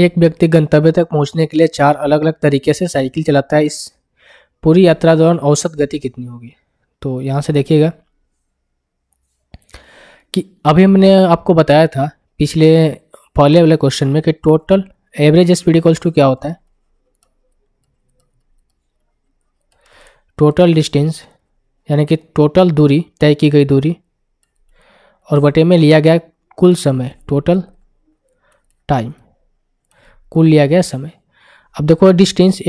एक व्यक्ति गंतव्य तक पहुंचने के लिए चार अलग अलग तरीके से साइकिल चलाता है इस पूरी यात्रा दौरान औसत गति कितनी होगी तो यहाँ से देखिएगा कि अभी हमने आपको बताया था पिछले पहले वाले क्वेश्चन में कि total average speed equals to क्या होता है टोटल डिस्टेंस यानी कि टोटल दूरी तय की गई दूरी और बटे में लिया गया कुल समय टोटल टाइम कुल लिया गया समय अब देखो डिस्टेंस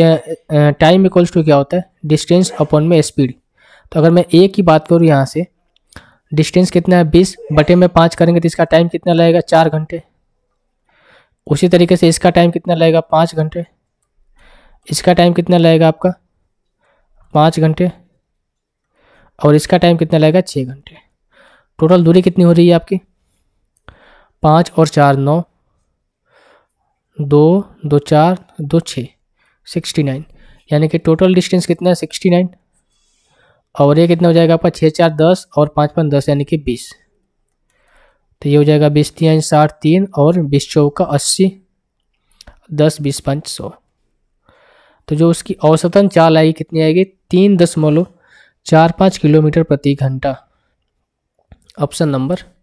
टाइम इक्वल्स टू क्या होता है डिस्टेंस अपॉन में स्पीड तो अगर मैं ए की बात करूँ यहाँ से डिस्टेंस कितना है बीस बटे में पाँच करेंगे तो इसका टाइम कितना लगेगा चार घंटे उसी तरीके से इसका टाइम कितना लगेगा पाँच घंटे इसका टाइम कितना लगेगा आपका पाँच घंटे और इसका टाइम कितना लगेगा छः घंटे टोटल दूरी कितनी हो रही है आपकी पाँच और चार नौ दो दो चार दो छः सिक्सटी नाइन यानी कि टोटल डिस्टेंस कितना है सिक्सटी नाइन और ये कितना हो जाएगा आपका छः चार दस और पाँच पाँच दस यानी कि बीस तो ये हो जाएगा बीस तीन साठ तीन और बीस चौका अस्सी दस बीस पाँच सौ तो जो उसकी औसतन चाल आएगी कितनी आएगी तीन दशमलव चार पाँच किलोमीटर प्रति घंटा ऑप्शन नंबर